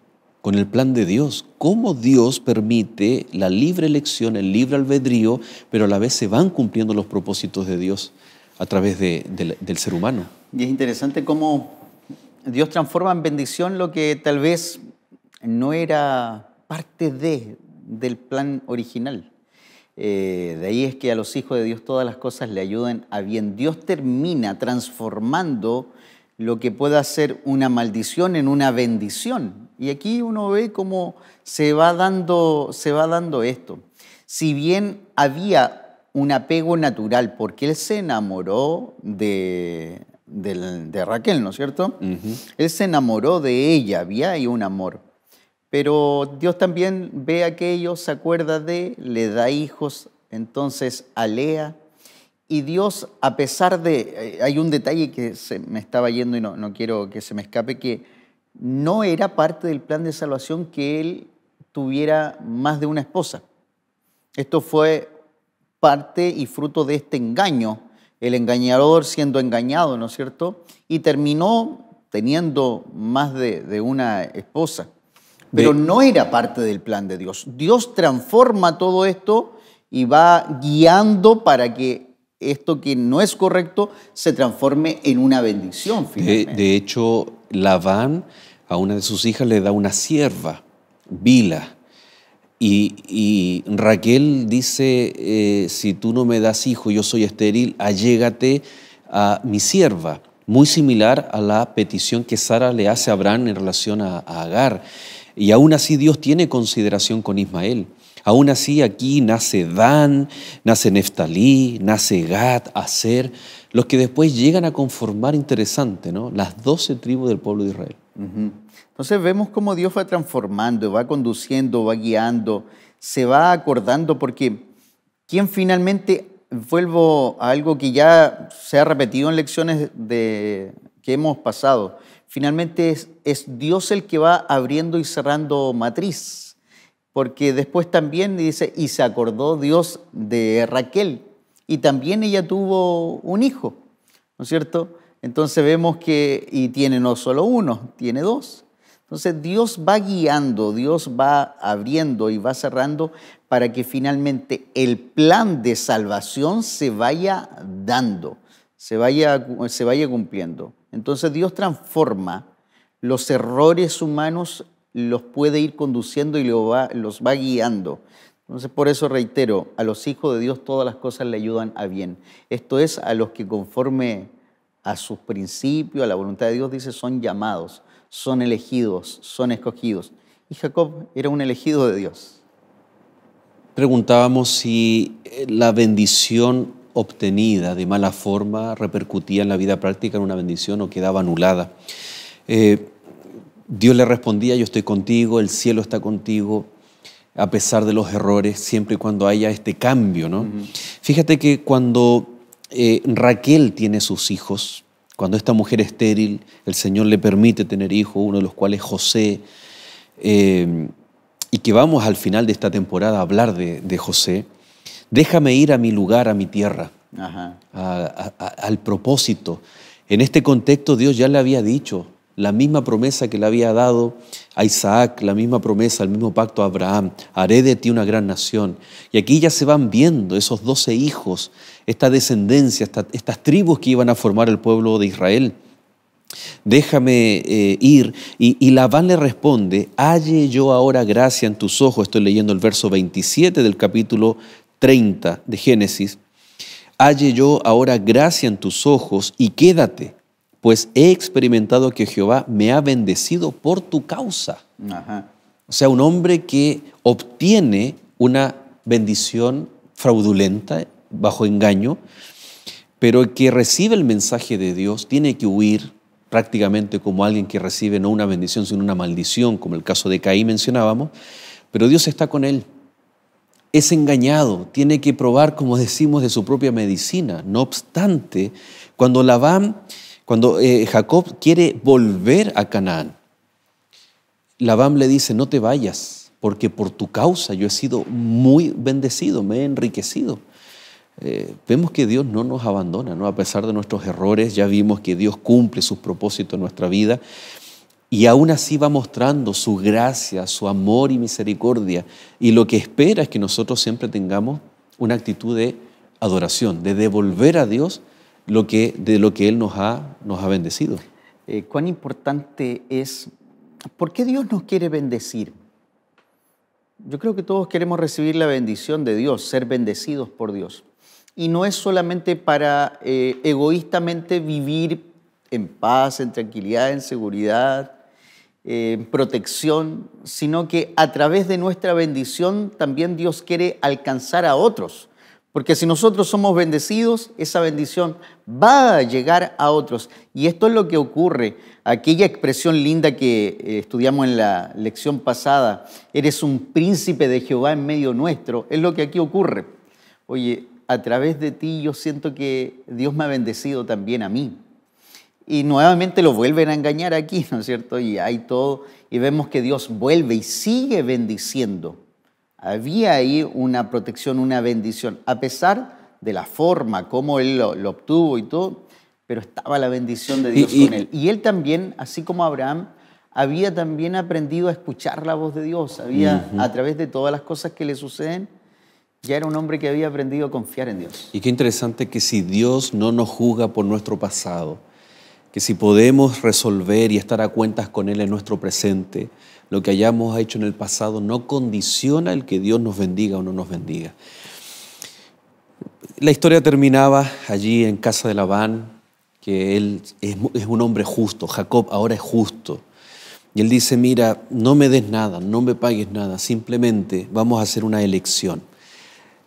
con el plan de Dios? ¿Cómo Dios permite la libre elección, el libre albedrío, pero a la vez se van cumpliendo los propósitos de Dios a través del ser humano? Y es interesante cómo Dios transforma en bendición lo que tal vez no era parte de, del plan original. Eh, de ahí es que a los hijos de Dios todas las cosas le ayudan a bien. Dios termina transformando lo que pueda ser una maldición en una bendición. Y aquí uno ve cómo se va dando, se va dando esto. Si bien había un apego natural porque él se enamoró de, de Raquel, ¿no es cierto? Él se enamoró de ella, había ahí un amor. Pero Dios también ve aquello, se acuerda de, le da hijos, entonces a Lea. Y Dios, a pesar de, eh, hay un detalle que se me estaba yendo y no, no quiero que se me escape, que no era parte del plan de salvación que él tuviera más de una esposa. Esto fue parte y fruto de este engaño el engañador siendo engañado, ¿no es cierto? Y terminó teniendo más de, una esposa. Pero no era parte del plan de Dios. Dios transforma todo esto y va guiando para que esto que no es correcto se transforme en una bendición. De, hecho, Labán a una de sus hijas le da una sierva, Vila, y, Raquel dice, eh, si tú no me das hijo, yo soy estéril, allégate a mi sierva. Muy similar a la petición que Sara le hace a Abraham en relación a, Agar. Y aún así Dios tiene consideración con Ismael. Aún así aquí nace Dan, nace Neftalí, nace Gad, Aser, los que después llegan a conformar, interesante, ¿no? las doce tribus del pueblo de Israel. Entonces vemos cómo Dios va transformando, va conduciendo, va guiando, se va acordando, porque quien finalmente, vuelvo a algo que ya se ha repetido en lecciones de, que hemos pasado, finalmente es, es Dios el que va abriendo y cerrando matriz, porque después también dice, y se acordó Dios de Raquel, y también ella tuvo un hijo, ¿no es cierto? Entonces vemos que, y tiene no solo uno, tiene dos. Entonces Dios va guiando, Dios va abriendo y va cerrando para que finalmente el plan de salvación se vaya dando, se vaya, se vaya cumpliendo. Entonces Dios transforma los errores humanos, los puede ir conduciendo y los va, los va guiando. Entonces, por eso reitero, a los hijos de Dios todas las cosas le ayudan a bien. Esto es a los que conforme a sus principios, a la voluntad de Dios, dice, son llamados, son elegidos, son escogidos. Y Jacob era un elegido de Dios. Preguntábamos si eh, la bendición obtenida de mala forma repercutía en la vida práctica en una bendición o quedaba anulada. Eh, Dios le respondía, yo estoy contigo, el cielo está contigo, a pesar de los errores, siempre y cuando haya este cambio. ¿no? Fíjate que cuando eh, Raquel tiene sus hijos. Cuando esta mujer estéril, el Señor le permite tener hijos, uno de los cuales es José, eh, y que vamos al final de esta temporada a hablar de, José, déjame ir a mi lugar, a mi tierra, al propósito. En este contexto Dios ya le había dicho la misma promesa que le había dado a Isaac, la misma promesa, el mismo pacto a Abraham, haré de ti una gran nación. Y aquí ya se van viendo esos doce hijos esta descendencia, estas tribus que iban a formar el pueblo de Israel. Déjame eh, ir. Y, Labán le responde, halle yo ahora gracia en tus ojos. Estoy leyendo el verso 27 del capítulo 30 de Génesis. Halle yo ahora gracia en tus ojos y quédate, pues he experimentado que Jehová me ha bendecido por tu causa. O sea, un hombre que obtiene una bendición fraudulenta, bajo engaño, pero el que recibe el mensaje de Dios tiene que huir prácticamente como alguien que recibe no una bendición, sino una maldición, como el caso de Caí mencionábamos, pero Dios está con él. Es engañado, tiene que probar, como decimos, de su propia medicina. No obstante, cuando Labán, cuando eh, Jacob quiere volver a Canaán, Labán le dice, no te vayas, porque por tu causa yo he sido muy bendecido, me he enriquecido. Eh, vemos que Dios no nos abandona, ¿no? A pesar de nuestros errores, ya vimos que Dios cumple sus propósitos en nuestra vida y aún así va mostrando su gracia, su amor y misericordia. Y lo que espera es que nosotros siempre tengamos una actitud de adoración, de devolver a Dios lo que, de lo que Él nos ha, nos ha bendecido. Eh, ¿Cuán importante es, por qué Dios nos quiere bendecir? Yo creo que todos queremos recibir la bendición de Dios, ser bendecidos por Dios y no es solamente para eh, egoístamente vivir en paz, en tranquilidad, en seguridad, eh, en protección, sino que a través de nuestra bendición también Dios quiere alcanzar a otros. Porque si nosotros somos bendecidos, esa bendición va a llegar a otros. Y esto es lo que ocurre. Aquella expresión linda que eh, estudiamos en la lección pasada, eres un príncipe de Jehová en medio nuestro, es lo que aquí ocurre. Oye, a través de ti yo siento que Dios me ha bendecido también a mí. Y nuevamente lo vuelven a engañar aquí, ¿no es cierto? Y hay todo, y vemos que Dios vuelve y sigue bendiciendo. Había ahí una protección, una bendición, a pesar de la forma, como él lo, obtuvo y todo, pero estaba la bendición de Dios con él. Y él también, así como Abraham, había también aprendido a escuchar la voz de Dios, había a través de todas las cosas que le suceden, ya era un hombre que había aprendido a confiar en Dios. Y qué interesante que si Dios no nos juzga por nuestro pasado, que si podemos resolver y estar a cuentas con Él en nuestro presente, lo que hayamos hecho en el pasado no condiciona el que Dios nos bendiga o no nos bendiga. La historia terminaba allí en casa de Labán, que él es, un hombre justo, Jacob ahora es justo. Y él dice, mira, no me des nada, no me pagues nada, simplemente vamos a hacer una elección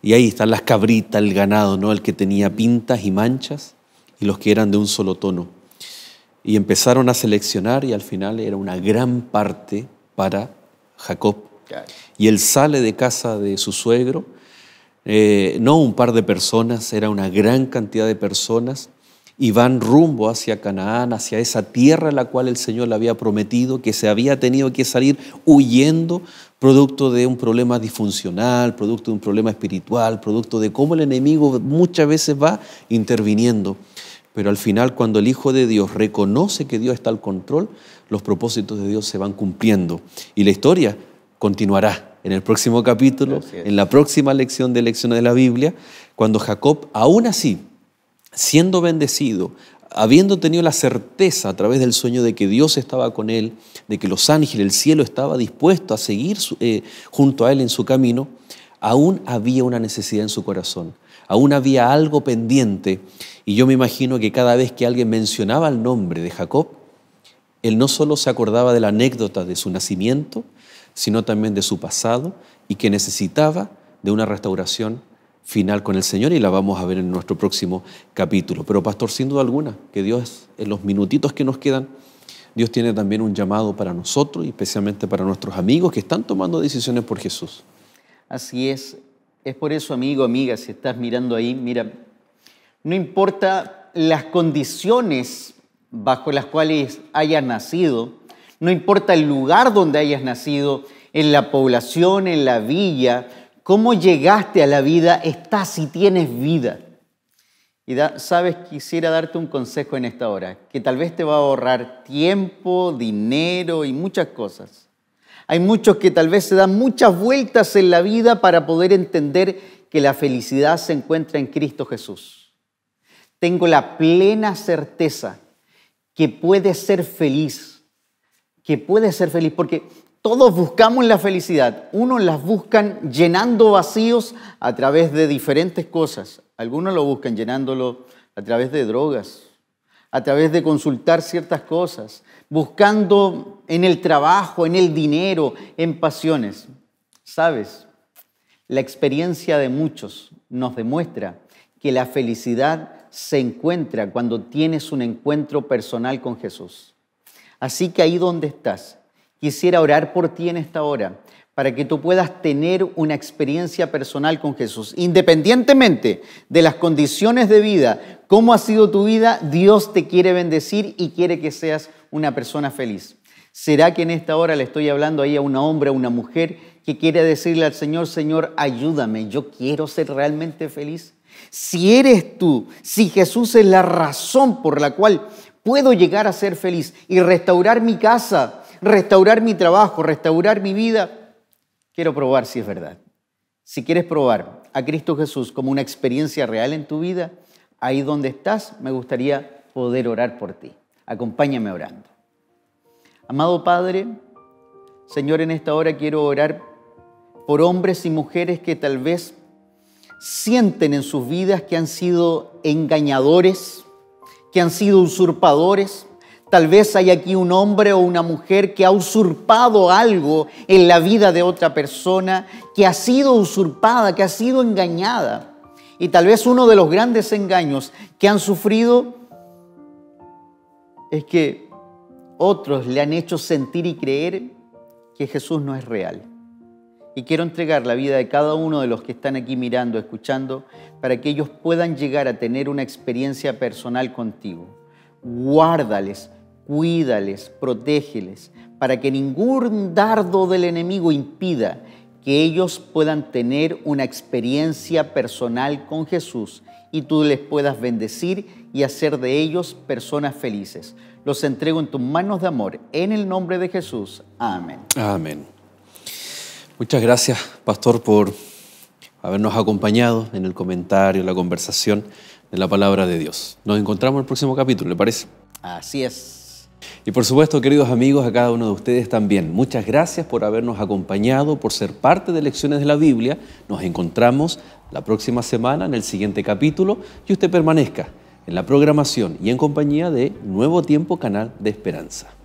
y ahí están las cabritas, el ganado, ¿no? El que tenía pintas y manchas y los que eran de un solo tono. Y empezaron a seleccionar y al final era una gran parte para Jacob. Y él sale de casa de su suegro, eh, no un par de personas, era una gran cantidad de personas y van rumbo hacia Canaán, hacia esa tierra a la cual el Señor le había prometido, que se había tenido que salir huyendo, producto de un problema disfuncional, producto de un problema espiritual, producto de cómo el enemigo muchas veces va interviniendo. Pero al final, cuando el Hijo de Dios reconoce que Dios está al control, los propósitos de Dios se van cumpliendo y la historia continuará en el próximo capítulo, en la próxima lección de lecciones de la Biblia, cuando Jacob, aún así, siendo bendecido, habiendo tenido la certeza a través del sueño de que Dios estaba con él, de que los ángeles, el cielo estaba dispuesto a seguir eh, junto a él en su camino, aún había una necesidad en su corazón, aún había algo pendiente. Y yo me imagino que cada vez que alguien mencionaba el nombre de Jacob, él no solo se acordaba de la anécdota de su nacimiento, sino también de su pasado y que necesitaba de una restauración final con el Señor y la vamos a ver en nuestro próximo capítulo. Pero pastor, sin duda alguna, que Dios en los minutitos que nos quedan, Dios tiene también un llamado para nosotros y especialmente para nuestros amigos que están tomando decisiones por Jesús. Así es. Es por eso, amigo, amiga, si estás mirando ahí, mira, no importa las condiciones bajo las cuales hayas nacido, no importa el lugar donde hayas nacido, en la población, en la villa, cómo llegaste a la vida, estás y tienes vida. Y sabes, quisiera darte un consejo en esta hora, que tal vez te va a ahorrar tiempo, dinero y muchas cosas. Hay muchos que tal vez se dan muchas vueltas en la vida para poder entender que la felicidad se encuentra en Cristo Jesús. Tengo la plena certeza que puedes ser feliz, que puedes ser feliz, porque todos buscamos la felicidad. Unos las buscan llenando vacíos a través de diferentes cosas. Algunos lo buscan llenándolo a través de drogas, a través de consultar ciertas cosas, buscando en el trabajo, en el dinero, en pasiones. ¿Sabes? La experiencia de muchos nos demuestra que la felicidad se encuentra cuando tienes un encuentro personal con Jesús. Así que ahí donde estás, Quisiera orar por ti en esta hora, para que tú puedas tener una experiencia personal con Jesús. Independientemente de las condiciones de vida, cómo ha sido tu vida, Dios te quiere bendecir y quiere que seas una persona feliz. ¿Será que en esta hora le estoy hablando ahí a un hombre, a una mujer que quiere decirle al Señor, Señor, ayúdame, yo quiero ser realmente feliz? Si eres tú, si Jesús es la razón por la cual puedo llegar a ser feliz y restaurar mi casa, restaurar mi trabajo, restaurar mi vida. Quiero probar si es verdad. Si quieres probar a Cristo Jesús como una experiencia real en tu vida, ahí donde estás, me gustaría poder orar por ti. Acompáñame orando. Amado Padre, Señor, en esta hora quiero orar por hombres y mujeres que tal vez sienten en sus vidas que han sido engañadores, que han sido usurpadores, Tal vez hay aquí un hombre o una mujer que ha usurpado algo en la vida de otra persona, que ha sido usurpada, que ha sido engañada. Y tal vez uno de los grandes engaños que han sufrido es que otros le han hecho sentir y creer que Jesús no es real. Y quiero entregar la vida de cada uno de los que están aquí mirando, escuchando, para que ellos puedan llegar a tener una experiencia personal contigo. Guárdales cuídales, protégeles, para que ningún dardo del enemigo impida que ellos puedan tener una experiencia personal con Jesús y tú les puedas bendecir y hacer de ellos personas felices. Los entrego en tus manos de amor, en el nombre de Jesús. Amén. Amén. Muchas gracias, pastor, por habernos acompañado en el comentario, la conversación de la palabra de Dios. Nos encontramos en el próximo capítulo, ¿le parece? Así es. Y por supuesto, queridos amigos, a cada uno de ustedes también, muchas gracias por habernos acompañado, por ser parte de Lecciones de la Biblia. Nos encontramos la próxima semana en el siguiente capítulo y usted permanezca en la programación y en compañía de Nuevo Tiempo Canal de Esperanza.